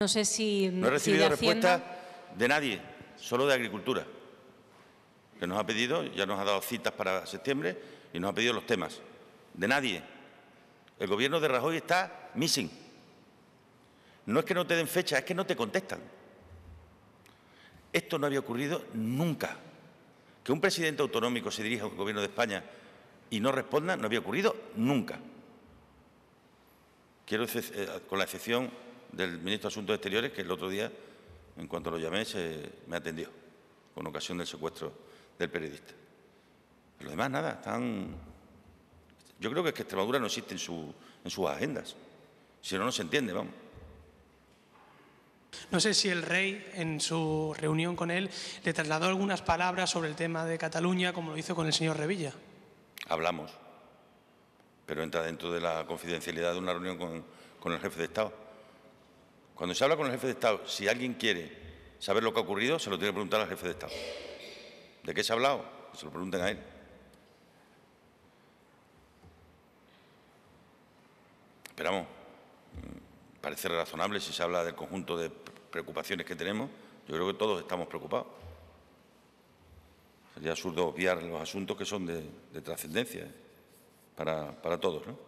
No sé si... he recibido respuesta de nadie, solo de Agricultura, que nos ha pedido, ya nos ha dado citas para septiembre y nos ha pedido los temas. De nadie. El Gobierno de Rajoy está missing. No es que no te den fecha, es que no te contestan. Esto no había ocurrido nunca. Que un presidente autonómico se dirija al Gobierno de España y no responda, no había ocurrido nunca. Quiero, eh, con la excepción del ministro de Asuntos Exteriores, que el otro día, en cuanto lo llamé, me atendió con ocasión del secuestro del periodista. Lo demás, nada, están... Yo creo que es que Extremadura no existe en, su, en sus agendas. Si no, no se entiende, vamos. No sé si el rey, en su reunión con él, le trasladó algunas palabras sobre el tema de Cataluña, como lo hizo con el señor Revilla. Hablamos pero entra dentro de la confidencialidad de una reunión con, el jefe de Estado. Cuando se habla con el jefe de Estado, si alguien quiere saber lo que ha ocurrido, se lo tiene que preguntar al jefe de Estado. ¿De qué se ha hablado? se lo pregunten a él. Esperamos. Mm, parece razonable si se habla del conjunto de preocupaciones que tenemos. Yo creo que todos estamos preocupados. Sería absurdo obviar los asuntos que son de trascendencia. ¿eh? para, para todos. ¿no?